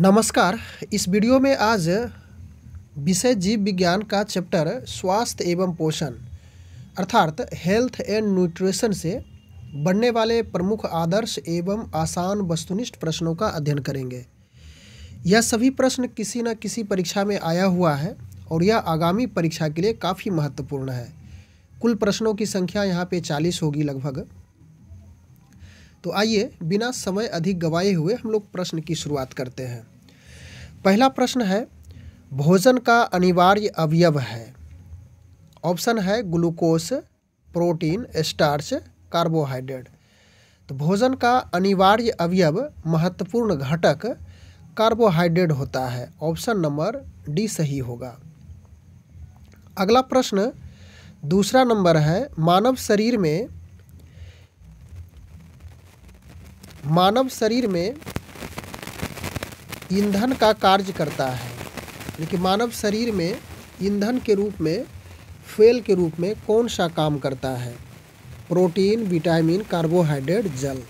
नमस्कार इस वीडियो में आज विषय जीव विज्ञान का चैप्टर स्वास्थ्य एवं पोषण अर्थात हेल्थ एंड न्यूट्रिशन से बनने वाले प्रमुख आदर्श एवं आसान वस्तुनिष्ठ प्रश्नों का अध्ययन करेंगे यह सभी प्रश्न किसी न किसी परीक्षा में आया हुआ है और यह आगामी परीक्षा के लिए काफ़ी महत्वपूर्ण है कुल प्रश्नों की संख्या यहाँ पे चालीस होगी लगभग तो आइए बिना समय अधिक गवाए हुए हम लोग प्रश्न की शुरुआत करते हैं पहला प्रश्न है भोजन का अनिवार्य अवयव है ऑप्शन है ग्लूकोस प्रोटीन स्टार्च कार्बोहाइड्रेट तो भोजन का अनिवार्य अवयव महत्वपूर्ण घटक कार्बोहाइड्रेट होता है ऑप्शन नंबर डी सही होगा अगला प्रश्न दूसरा नंबर है मानव शरीर में मानव शरीर में ईंधन का कार्य करता है यानी कि मानव शरीर में ईंधन के रूप में फेल के रूप में कौन सा काम करता है प्रोटीन विटामिन कार्बोहाइड्रेट जल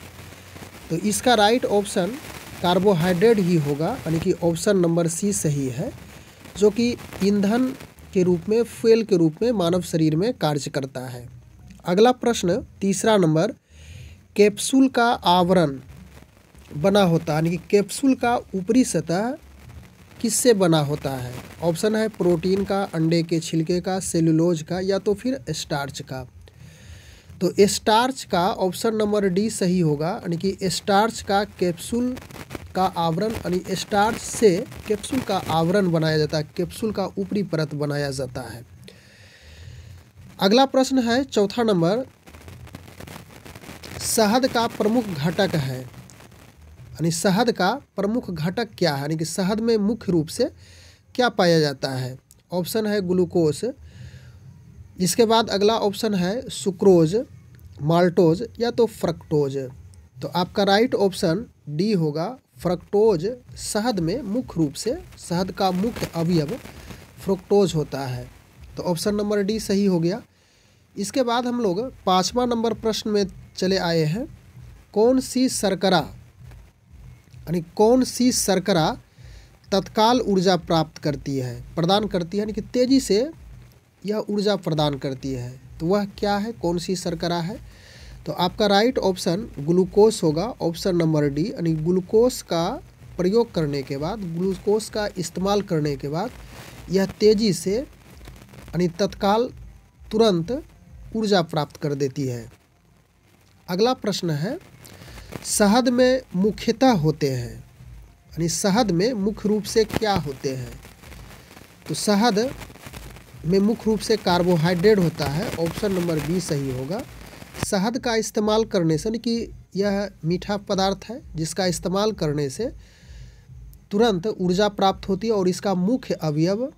तो इसका राइट ऑप्शन कार्बोहाइड्रेट ही होगा यानी कि ऑप्शन नंबर सी सही है जो कि ईंधन के रूप में फेल के रूप में मानव शरीर में कार्य करता है अगला प्रश्न तीसरा नंबर कैप्सूल का आवरण बना होता है यानी कि कैप्सूल का ऊपरी सतह किससे बना होता है ऑप्शन है प्रोटीन का अंडे के छिलके का सेलुलोज का या तो फिर स्टार्च का तो स्टार्च का ऑप्शन नंबर डी सही होगा यानी कि स्टार्च का कैप्सूल का आवरण यानी स्टार्च से कैप्सूल का आवरण बनाया जाता है कैप्सूल का ऊपरी परत बनाया जाता है अगला प्रश्न है चौथा नंबर शहद का प्रमुख घटक है यानी शहद का प्रमुख घटक क्या है यानी कि शहद में मुख्य रूप से क्या पाया जाता है ऑप्शन है ग्लूकोज इसके बाद अगला ऑप्शन है सुक्रोज माल्टोज या तो फ्रक्टोज तो आपका राइट ऑप्शन डी होगा फ्रक्टोज शहद में मुख्य रूप से शहद का मुख्य अवयव फ्रक्टोज होता है तो ऑप्शन नंबर डी सही हो गया इसके बाद हम लोग पाँचवा नंबर प्रश्न में चले आए हैं कौन सी शर्करा यानी कौन सी शर्करा तत्काल ऊर्जा प्राप्त करती है प्रदान करती है यानी कि तेज़ी से यह ऊर्जा प्रदान करती है तो वह क्या है कौन सी शर्करा है तो आपका राइट ऑप्शन ग्लूकोस होगा ऑप्शन नंबर डी यानी ग्लूकोस का प्रयोग करने के बाद ग्लूकोस का इस्तेमाल करने के बाद यह तेज़ी से यानी तत्काल तुरंत ऊर्जा प्राप्त कर देती है अगला प्रश्न है शहद में मुख्यतः होते हैं यानी शहद में मुख्य रूप से क्या होते हैं तो शहद में मुख्य रूप से कार्बोहाइड्रेट होता है ऑप्शन नंबर बी सही होगा शहद का इस्तेमाल करने से यानी कि यह मीठा पदार्थ है जिसका इस्तेमाल करने से तुरंत ऊर्जा प्राप्त होती है और इसका मुख्य अवयव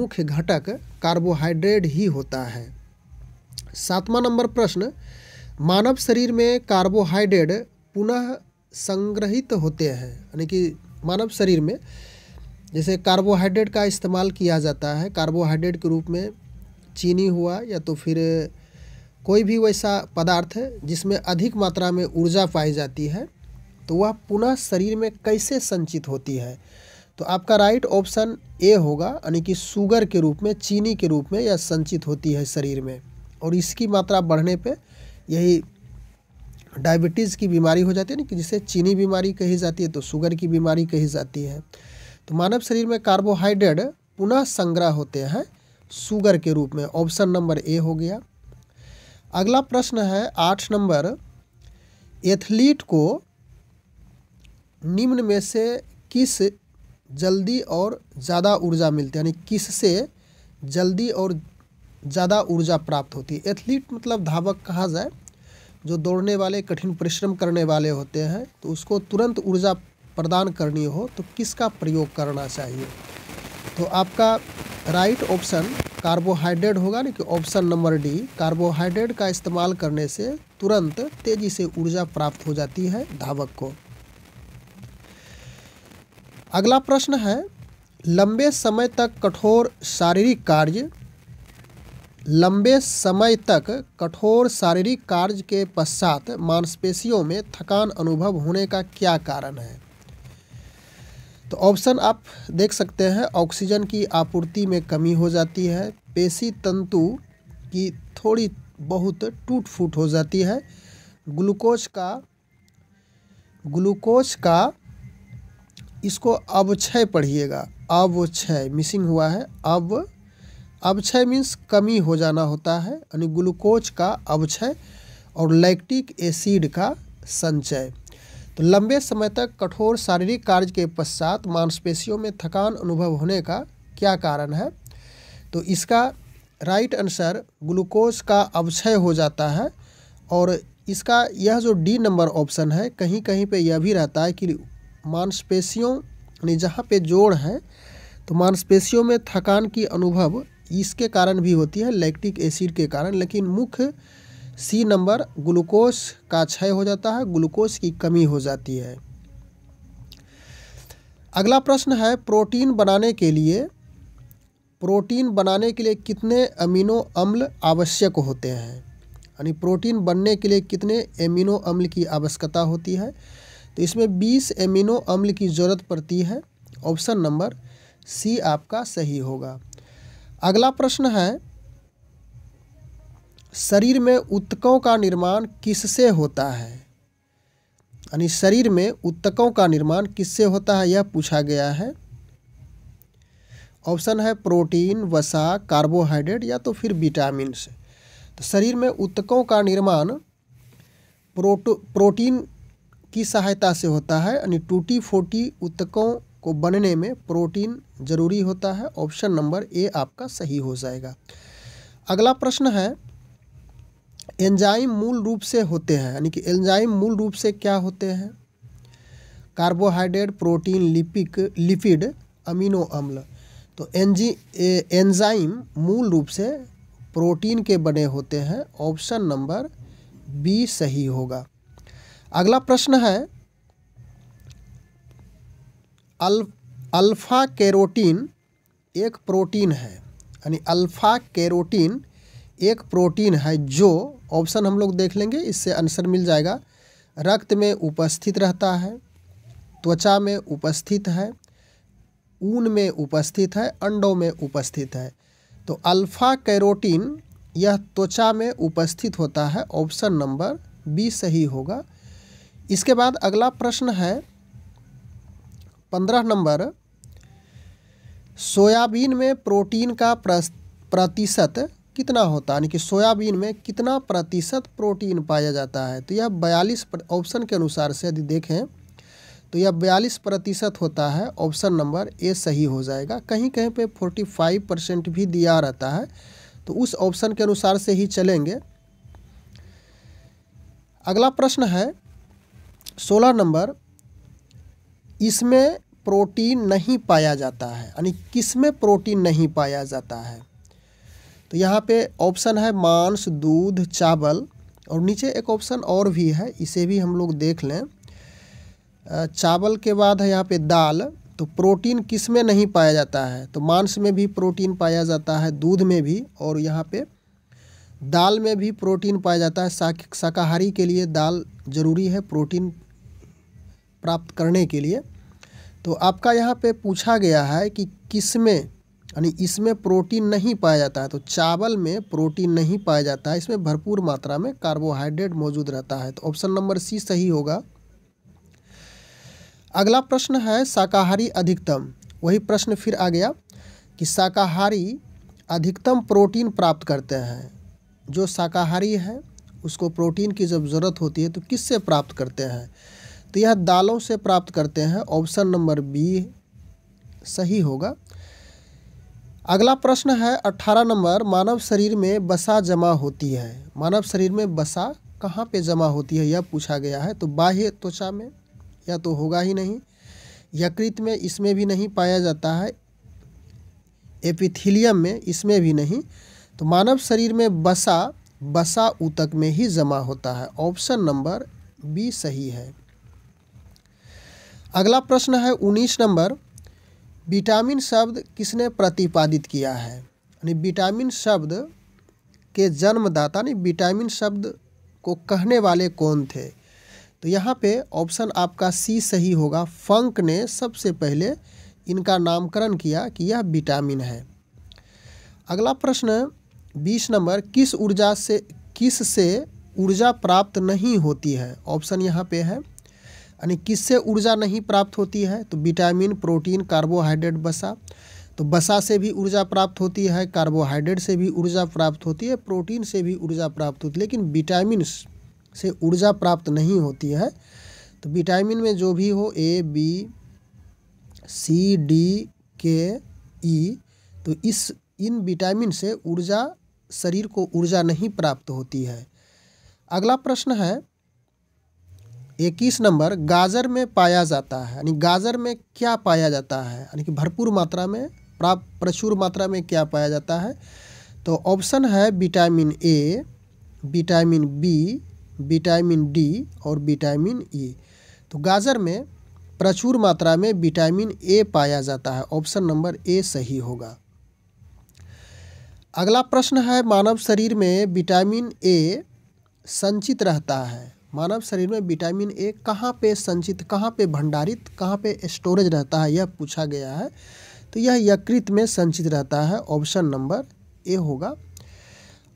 मुख्य घटक कार्बोहाइड्रेट ही होता है सातवां नंबर प्रश्न मानव शरीर में कार्बोहाइड्रेट पुनः संग्रहित होते हैं यानी कि मानव शरीर में जैसे कार्बोहाइड्रेट का इस्तेमाल किया जाता है कार्बोहाइड्रेट के रूप में चीनी हुआ या तो फिर कोई भी वैसा पदार्थ जिसमें अधिक मात्रा में ऊर्जा पाई जाती है तो वह पुनः शरीर में कैसे संचित होती है तो आपका राइट ऑप्शन ए होगा यानी कि शुगर के रूप में चीनी के रूप में यह संचित होती है शरीर में और इसकी मात्रा बढ़ने पे यही डायबिटीज़ की बीमारी हो जाती है ना कि जिसे चीनी बीमारी कही जाती है तो शुगर की बीमारी कही जाती है तो मानव शरीर में कार्बोहाइड्रेट पुनः संग्रह होते हैं शुगर के रूप में ऑप्शन नंबर ए हो गया अगला प्रश्न है आठ नंबर एथलीट को निम्न में से किस जल्दी और ज़्यादा ऊर्जा मिलती है यानी किससे जल्दी और ज़्यादा ऊर्जा प्राप्त होती है एथलीट मतलब धावक कहा जाए जो दौड़ने वाले कठिन परिश्रम करने वाले होते हैं तो उसको तुरंत ऊर्जा प्रदान करनी हो तो किसका प्रयोग करना चाहिए तो आपका राइट ऑप्शन कार्बोहाइड्रेट होगा ना कि ऑप्शन नंबर डी कार्बोहाइड्रेट का इस्तेमाल करने से तुरंत तेजी से ऊर्जा प्राप्त हो जाती है धावक को अगला प्रश्न है लंबे समय तक कठोर शारीरिक कार्य लंबे समय तक कठोर शारीरिक कार्य के पश्चात मांसपेशियों में थकान अनुभव होने का क्या कारण है तो ऑप्शन आप देख सकते हैं ऑक्सीजन की आपूर्ति में कमी हो जाती है पेशी तंतु की थोड़ी बहुत टूट फूट हो जाती है ग्लूकोज का ग्लूकोज का इसको अवक्षय पढ़िएगा अवक्षय मिसिंग हुआ है अव अवक्षय मीन्स कमी हो जाना होता है यानी ग्लूकोज का अवक्षय और लैक्टिक एसिड का संचय तो लंबे समय तक कठोर शारीरिक कार्य के पश्चात मांसपेशियों में थकान अनुभव होने का क्या कारण है तो इसका राइट आंसर ग्लूकोज का अवक्षय हो जाता है और इसका यह जो डी नंबर ऑप्शन है कहीं कहीं पे यह भी रहता है कि मांसपेशियों यानी जहाँ पे जोड़ है तो मांसपेशियों में थकान की अनुभव इसके कारण भी होती है लैक्टिक एसिड के कारण लेकिन मुख्य सी नंबर ग्लूकोस का क्षय हो जाता है ग्लूकोज की कमी हो जाती है अगला प्रश्न है प्रोटीन बनाने के लिए प्रोटीन बनाने के लिए कितने अमीनो अम्ल आवश्यक होते हैं यानी प्रोटीन बनने के लिए कितने एमिनो अम्ल की आवश्यकता होती है तो इसमें 20 एमिनो अम्ल की ज़रूरत पड़ती है ऑप्शन नंबर सी आपका सही होगा अगला प्रश्न है शरीर में उत्तकों का निर्माण किससे होता है यानी शरीर में उत्तकों का निर्माण किससे होता है यह पूछा गया है ऑप्शन है प्रोटीन वसा कार्बोहाइड्रेट या तो फिर विटामिन से तो शरीर में उत्तकों का निर्माण प्रोटो प्रोटीन की सहायता से होता है यानी टूटी फोटी उत्तकों को बनने में प्रोटीन जरूरी होता है ऑप्शन नंबर ए आपका सही हो जाएगा अगला प्रश्न है एंजाइम मूल रूप से होते हैं यानी कि एंजाइम मूल रूप से क्या होते हैं कार्बोहाइड्रेट प्रोटीन लिपिक लिपिड अमीनो अम्ल तो एंजी एंजाइम मूल रूप से प्रोटीन के बने होते हैं ऑप्शन नंबर बी सही होगा अगला प्रश्न है अल अल्फ़ा कैरोटीन एक प्रोटीन है यानी अल्फ़ा कैरोटीन एक प्रोटीन है जो ऑप्शन हम लोग देख लेंगे इससे आंसर मिल जाएगा रक्त में उपस्थित रहता है त्वचा में उपस्थित है ऊन में उपस्थित है अंडों में उपस्थित है तो अल्फ़ा कैरोटीन यह त्वचा में उपस्थित होता है ऑप्शन नंबर बी सही होगा इसके बाद अगला प्रश्न है पंद्रह नंबर सोयाबीन में प्रोटीन का प्रतिशत कितना होता है यानी कि सोयाबीन में कितना प्रतिशत प्रोटीन पाया जाता है तो यह बयालीस ऑप्शन के अनुसार से यदि देखें तो यह बयालीस प्रतिशत होता है ऑप्शन नंबर ए सही हो जाएगा कहीं कहीं पे फोर्टी फाइव परसेंट भी दिया रहता है तो उस ऑप्शन के अनुसार से ही चलेंगे अगला प्रश्न है सोलह नंबर इसमें प्रोटीन नहीं पाया जाता है यानी किस में प्रोटीन नहीं पाया जाता है तो यहाँ पे ऑप्शन है मांस दूध चावल और नीचे एक ऑप्शन और भी है इसे भी हम लोग देख लें चावल के बाद है यहाँ पे दाल तो प्रोटीन किस में नहीं पाया जाता है तो मांस में भी प्रोटीन पाया जाता है दूध में भी और यहाँ पे दाल में भी प्रोटीन पाया जाता है शाकाहारी के लिए दाल ज़रूरी है प्रोटीन प्राप्त करने के लिए तो आपका यहाँ पे पूछा गया है कि किस में यानी इसमें प्रोटीन नहीं पाया जाता है तो चावल में प्रोटीन नहीं पाया जाता है इसमें भरपूर मात्रा में कार्बोहाइड्रेट मौजूद रहता है तो ऑप्शन नंबर सी सही होगा अगला प्रश्न है शाकाहारी अधिकतम वही प्रश्न फिर आ गया कि शाकाहारी अधिकतम प्रोटीन प्राप्त करते हैं जो शाकाहारी है उसको प्रोटीन की जब ज़रूरत होती है तो किससे प्राप्त करते हैं तो यह दालों से प्राप्त करते हैं ऑप्शन नंबर बी सही होगा अगला प्रश्न है अट्ठारह नंबर मानव शरीर में बसा जमा होती है मानव शरीर में बसा कहाँ पे जमा होती है यह पूछा गया है तो बाह्य त्वचा में या तो होगा ही नहीं यकृत में इसमें भी नहीं पाया जाता है एपिथिलियम में इसमें भी नहीं तो मानव शरीर में बसा बसा ऊतक में ही जमा होता है ऑप्शन नंबर बी सही है अगला प्रश्न है उन्नीस नंबर विटामिन शब्द किसने प्रतिपादित किया है यानी विटामिन शब्द के जन्मदाता यानी विटामिन शब्द को कहने वाले कौन थे तो यहाँ पे ऑप्शन आपका सी सही होगा फंक ने सबसे पहले इनका नामकरण किया कि यह विटामिन है अगला प्रश्न बीस नंबर किस ऊर्जा से किस से ऊर्जा प्राप्त नहीं होती है ऑप्शन यहाँ पे है यानी किससे ऊर्जा नहीं प्राप्त होती है तो विटामिन प्रोटीन कार्बोहाइड्रेट बसा तो बसा से भी ऊर्जा प्राप्त होती है कार्बोहाइड्रेट से भी ऊर्जा प्राप्त होती है प्रोटीन से भी ऊर्जा प्राप्त होती है लेकिन विटामिन से ऊर्जा प्राप्त नहीं होती है तो विटामिन में जो भी हो ए बी सी डी के ई तो इस इन विटामिन से ऊर्जा शरीर को ऊर्जा नहीं प्राप्त होती है अगला प्रश्न है इक्कीस नंबर गाजर में पाया जाता है यानी गाजर में क्या पाया जाता है यानी कि भरपूर मात्रा में प्राप्त प्रचुर मात्रा में क्या पाया जाता है तो ऑप्शन है vitamin A vitamin B vitamin D और विटामिन ई तो गाजर में प्रचुर मात्रा में विटामिन ए पाया जाता है ऑप्शन नंबर ए सही होगा अगला प्रश्न है मानव शरीर में विटामिन ए संचित रहता है मानव शरीर में विटामिन ए कहाँ पे संचित कहाँ पे भंडारित कहाँ पे स्टोरेज रहता है यह पूछा गया है तो यह यकृत में संचित रहता है ऑप्शन नंबर ए होगा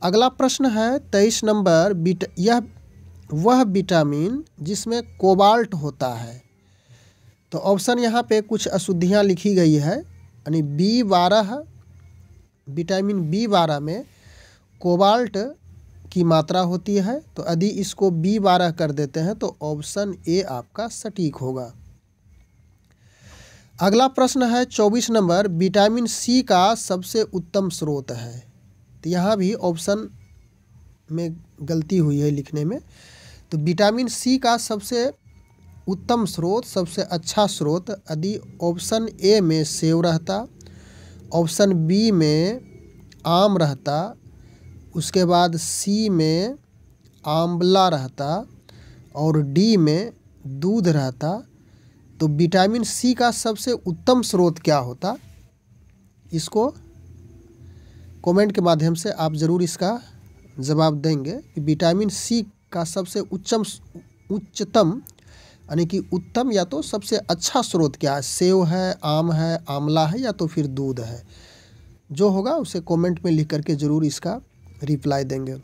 अगला प्रश्न है तेईस नंबर बीट यह वह विटामिन जिसमें कोबाल्ट होता है तो ऑप्शन यहाँ पे कुछ अशुद्धियाँ लिखी गई है यानी बी बारह विटामिन बी बारह में कोबाल्ट की मात्रा होती है तो यदि इसको बी बारह कर देते हैं तो ऑप्शन ए आपका सटीक होगा अगला प्रश्न है चौबीस नंबर विटामिन सी का सबसे उत्तम स्रोत है तो यहाँ भी ऑप्शन में गलती हुई है लिखने में तो विटामिन सी का सबसे उत्तम स्रोत सबसे अच्छा स्रोत यदि ऑप्शन ए में सेव रहता ऑप्शन बी में आम रहता उसके बाद सी में आंवला रहता और डी में दूध रहता तो विटामिन सी का सबसे उत्तम स्रोत क्या होता इसको कमेंट के माध्यम से आप ज़रूर इसका जवाब देंगे कि विटामिन सी का सबसे उच्चम उच्चतम यानी कि उत्तम या तो सबसे अच्छा स्रोत क्या है सेव है आम है आंवला है या तो फिर दूध है जो होगा उसे कमेंट में लिख करके ज़रूर इसका रिप्लाई देंगे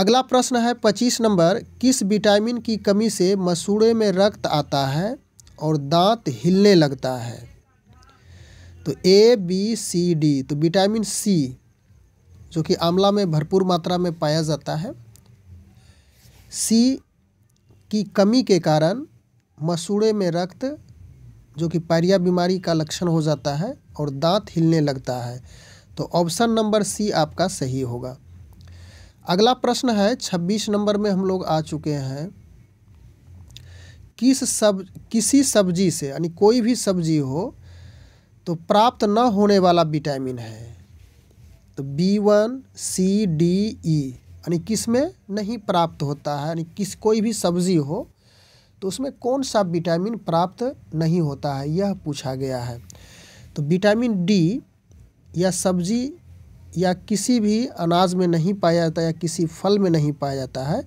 अगला प्रश्न है पच्चीस नंबर किस विटामिन की कमी से मसूड़े में रक्त आता है और दांत हिलने लगता है तो ए बी सी डी तो विटामिन सी जो कि आंवला में भरपूर मात्रा में पाया जाता है सी की कमी के कारण मसूड़े में रक्त जो कि पायरिया बीमारी का लक्षण हो जाता है और दांत हिलने लगता है तो ऑप्शन नंबर सी आपका सही होगा अगला प्रश्न है छब्बीस नंबर में हम लोग आ चुके हैं किस सब किसी सब्जी से यानी कोई भी सब्जी हो तो प्राप्त न होने वाला विटामिन है तो B one C D E यानी किस में नहीं प्राप्त होता है यानी किस कोई भी सब्जी हो तो उसमें कौन सा विटामिन प्राप्त नहीं होता है यह पूछा गया है तो विटामिन डी या सब्जी या किसी भी अनाज में नहीं पाया जाता या किसी फल में नहीं पाया जाता है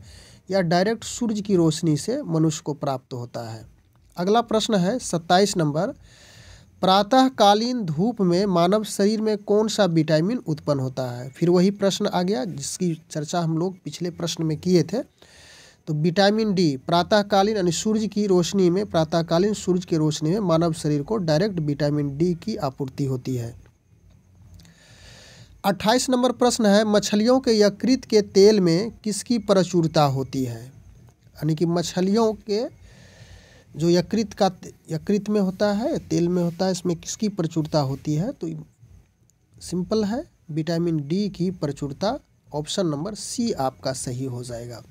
या डायरेक्ट सूर्य की रोशनी से मनुष्य को प्राप्त होता है अगला प्रश्न है सत्ताईस नंबर प्रातःकालीन धूप में मानव शरीर में कौन सा विटामिन उत्पन्न होता है फिर वही प्रश्न आ गया जिसकी चर्चा हम लोग पिछले प्रश्न में किए थे तो विटामिन डी प्रातःकालीन यानी सूर्य की रोशनी में प्रातःकालीन सूर्य की रोशनी में मानव शरीर को डायरेक्ट विटामिन डी की आपूर्ति होती है अट्ठाईस नंबर प्रश्न है मछलियों के यकृत के तेल में किसकी प्रचुरता होती है यानी कि मछलियों के जो यकृत का यकृत में होता है तेल में होता है इसमें किसकी प्रचुरता होती है तो सिंपल है विटामिन डी की प्रचुरता ऑप्शन नंबर सी आपका सही हो जाएगा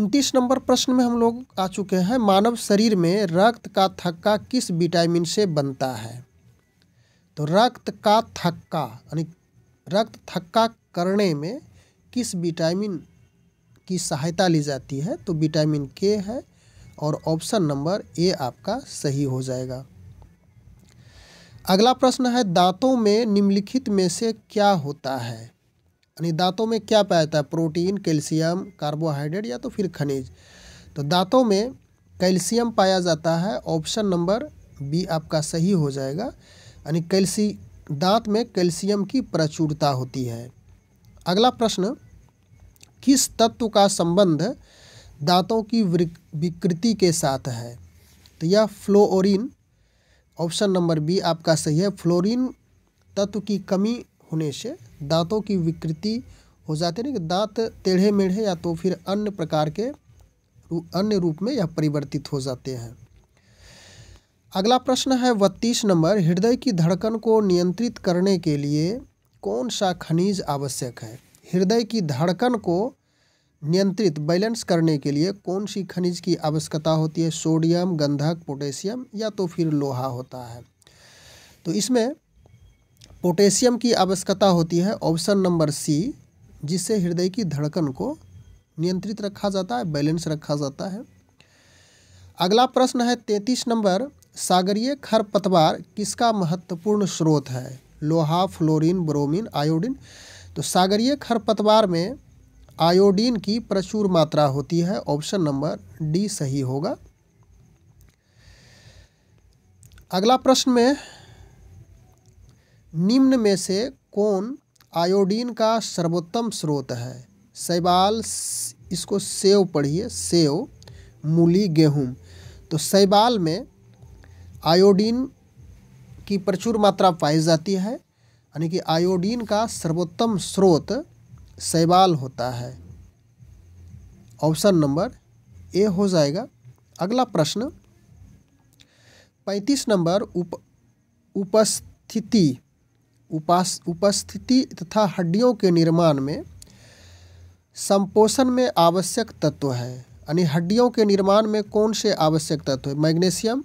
उनतीस नंबर प्रश्न में हम लोग आ चुके हैं मानव शरीर में रक्त का थक्का किस विटामिन से बनता है तो रक्त का थक्का यानी रक्त थक्का करने में किस विटामिन की सहायता ली जाती है तो विटामिन के है और ऑप्शन नंबर ए आपका सही हो जाएगा अगला प्रश्न है दांतों में निम्नलिखित में से क्या होता है यानी दांतों में क्या पाया जाता है प्रोटीन कैल्शियम कार्बोहाइड्रेट या तो फिर खनिज तो दांतों में कैल्शियम पाया जाता है ऑप्शन नंबर बी आपका सही हो जाएगा यानी कैल्सी दांत में कैल्शियम की प्रचुरता होती है अगला प्रश्न किस तत्व का संबंध दांतों की विकृति के साथ है तो यह फ्लोरिन ऑप्शन नंबर बी आपका सही है फ्लोरिन तत्व की कमी होने से दांतों की विकृति हो जाती है ना कि दांत टेढ़े मेढ़े या तो फिर अन्य प्रकार के अन्य रूप में यह परिवर्तित हो जाते हैं अगला प्रश्न है बत्तीस नंबर हृदय की धड़कन को नियंत्रित करने के लिए कौन सा खनिज आवश्यक है हृदय की धड़कन को नियंत्रित बैलेंस करने के लिए कौन सी खनिज की आवश्यकता होती है सोडियम गंधक पोटेशियम या तो फिर लोहा होता है तो इसमें पोटेशियम की आवश्यकता होती है ऑप्शन नंबर सी जिससे हृदय की धड़कन को नियंत्रित रखा जाता है बैलेंस रखा जाता है अगला प्रश्न है तैंतीस नंबर सागरीय खरपतवार किसका महत्वपूर्ण स्रोत है लोहा फ्लोरीन ब्रोमीन आयोडीन तो सागरीय खरपतवार में आयोडीन की प्रचुर मात्रा होती है ऑप्शन नंबर डी सही होगा अगला प्रश्न में निम्न में से कौन आयोडीन का सर्वोत्तम स्रोत है शैवाल इसको सेव पढ़िए सेव मूली गेहूं तो शैवाल में आयोडीन की प्रचुर मात्रा पाई जाती है यानी कि आयोडीन का सर्वोत्तम स्रोत शैवाल होता है ऑप्शन नंबर ए हो जाएगा अगला प्रश्न पैंतीस नंबर उप उपस्थिति उपास उपस्थिति तथा हड्डियों के निर्माण में संपोषण में आवश्यक तत्व है यानी हड्डियों के निर्माण में कौन से आवश्यक तत्व है मैग्नेशियम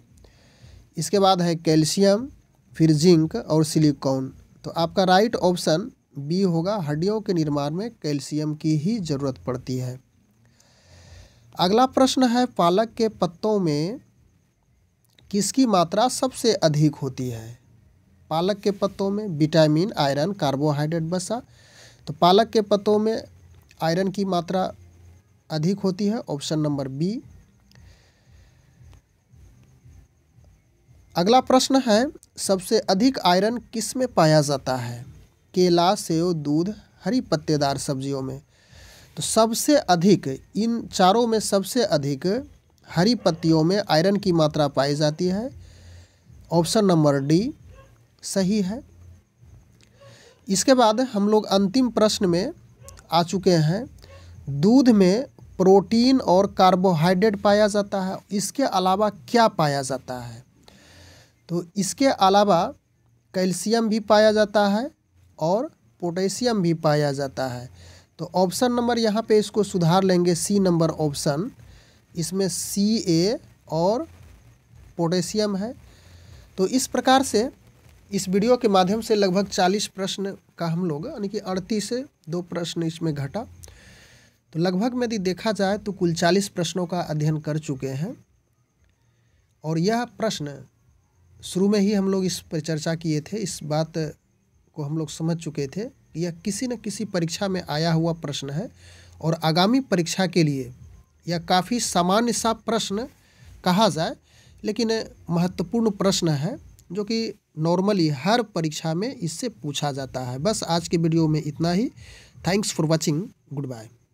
इसके बाद है कैल्शियम फिर जिंक और सिलिकॉन तो आपका राइट ऑप्शन बी होगा हड्डियों के निर्माण में कैल्शियम की ही जरूरत पड़ती है अगला प्रश्न है पालक के पत्तों में किसकी मात्रा सबसे अधिक होती है पालक के पत्तों में विटामिन आयरन कार्बोहाइड्रेट बसा तो पालक के पत्तों में आयरन की मात्रा अधिक होती है ऑप्शन नंबर बी अगला प्रश्न है सबसे अधिक आयरन किस में पाया जाता है केला सेव दूध हरी पत्तेदार सब्जियों में तो सबसे अधिक इन चारों में सबसे अधिक हरी पत्तियों में आयरन की मात्रा पाई जाती है ऑप्शन नंबर डी सही है इसके बाद हम लोग अंतिम प्रश्न में आ चुके हैं दूध में प्रोटीन और कार्बोहाइड्रेट पाया जाता है इसके अलावा क्या पाया जाता है तो इसके अलावा कैल्शियम भी पाया जाता है और पोटेशियम भी पाया जाता है तो ऑप्शन नंबर यहाँ पे इसको सुधार लेंगे सी नंबर ऑप्शन इसमें सी ए और पोटेशियम है तो इस प्रकार से इस वीडियो के माध्यम से लगभग चालीस प्रश्न का हम लोग यानी कि अड़तीस से दो प्रश्न इसमें घटा तो लगभग यदि देखा जाए तो कुल चालीस प्रश्नों का अध्ययन कर चुके हैं और यह प्रश्न शुरू में ही हम लोग इस पर चर्चा किए थे इस बात को हम लोग समझ चुके थे यह किसी न किसी परीक्षा में आया हुआ प्रश्न है और आगामी परीक्षा के लिए यह काफ़ी सामान्य सा प्रश्न कहा जाए लेकिन महत्वपूर्ण प्रश्न है जो कि नॉर्मली हर परीक्षा में इससे पूछा जाता है बस आज के वीडियो में इतना ही thanks for watching good bye